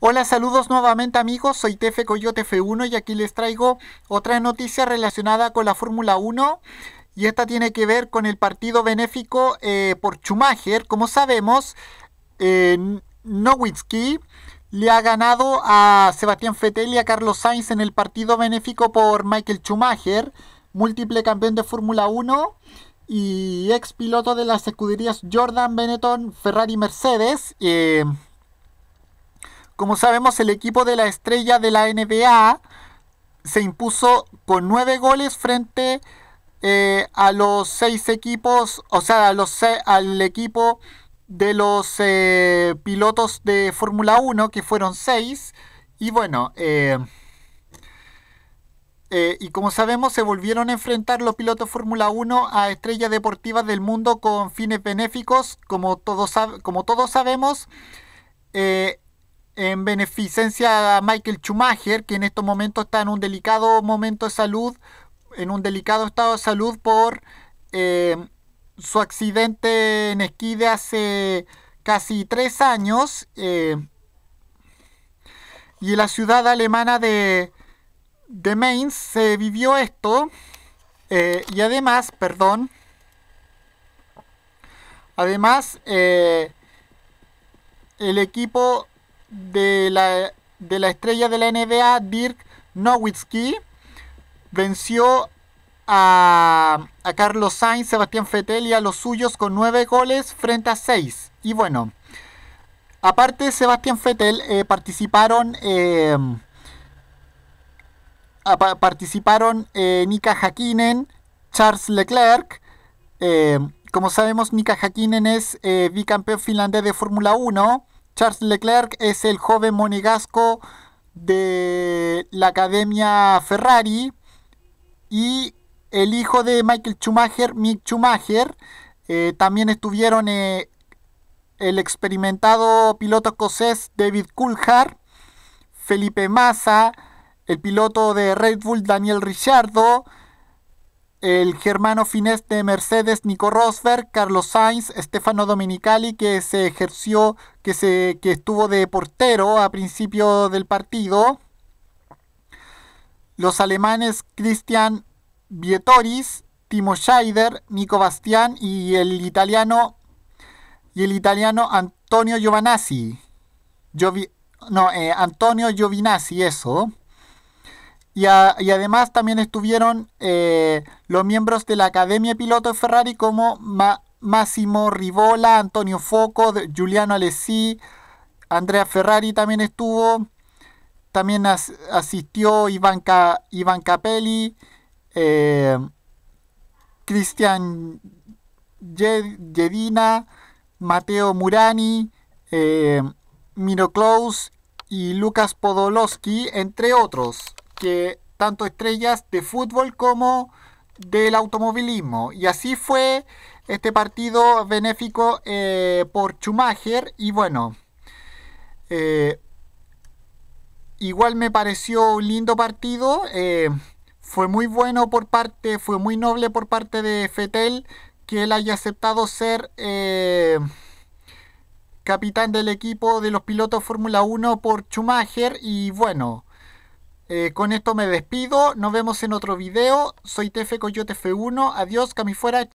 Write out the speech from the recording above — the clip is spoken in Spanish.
Hola, saludos nuevamente amigos, soy Tefe Coyote F1 y aquí les traigo otra noticia relacionada con la Fórmula 1 y esta tiene que ver con el partido benéfico eh, por Schumacher. Como sabemos, eh, Nowitzki le ha ganado a Sebastián Vettel y a Carlos Sainz en el partido benéfico por Michael Schumacher, múltiple campeón de Fórmula 1 y ex piloto de las escuderías Jordan, Benetton, Ferrari y Mercedes. Eh, como sabemos, el equipo de la estrella de la NBA se impuso con nueve goles frente eh, a los seis equipos, o sea, al equipo de los eh, pilotos de Fórmula 1, que fueron seis. Y bueno, eh, y como sabemos, se volvieron a enfrentar los pilotos de Fórmula 1 a estrellas deportivas del mundo con fines benéficos, como todos, como todos sabemos. Eh, en beneficencia a Michael Schumacher, que en estos momentos está en un delicado momento de salud, en un delicado estado de salud por eh, su accidente en esquí de hace casi tres años. Eh, y en la ciudad alemana de, de Mainz se vivió esto. Eh, y además, perdón, además el equipo de la, estrella de la NBA, Dirk Nowitzki, venció a, Carlos Sainz, Sebastián Fetel y a los suyos con nueve goles frente a 6. Y bueno, aparte Sebastián Fetel eh, participaron... Em, participaron eh, Nika Hakkinen, Charles Leclerc. Em, como sabemos, Nika Hakkinen es eh, bicampeón finlandés de Fórmula 1. Charles Leclerc es el joven monegasco de la Academia Ferrari y el hijo de Michael Schumacher, Mick Schumacher, eh, también estuvieron eh, el experimentado piloto escocés David Coulthard, Felipe Massa, el piloto de Red Bull Daniel Ricciardo, el germano finés de Mercedes, Nico Rosberg, Carlos Sainz, Stefano Dominicali, que se ejerció, que, se, estuvo de portero a principio del partido. Los alemanes Christian Vietoris, Timo Scheider, Nico Bastian y el italiano, y el italiano Antonio Giovinazzi. no, eh, Antonio Giovinazzi, eso. Y, además también estuvieron eh, los miembros de la Academia Piloto de Ferrari como Máximo Massimo Rivola, Antonio Foco, Giuliano Alessi, Andrea Ferrari también estuvo. También asistió Iván, Capelli, eh, Cristian Yedina, Mateo Murani, eh, Miro Klaus y Lucas Podolowski, entre otros tanto estrellas de fútbol como del automovilismo. Y así fue este partido benéfico eh, por Schumacher. Y bueno, eh, igual me pareció un lindo partido. Eh, fue muy bueno por parte, fue muy noble por parte de Fetel que él haya aceptado ser capitán del equipo de los pilotos Fórmula 1 por Schumacher. Y bueno. Eh, con esto me despido, nos vemos en otro video. Soy Tefe Coyote F1, adiós, fuera.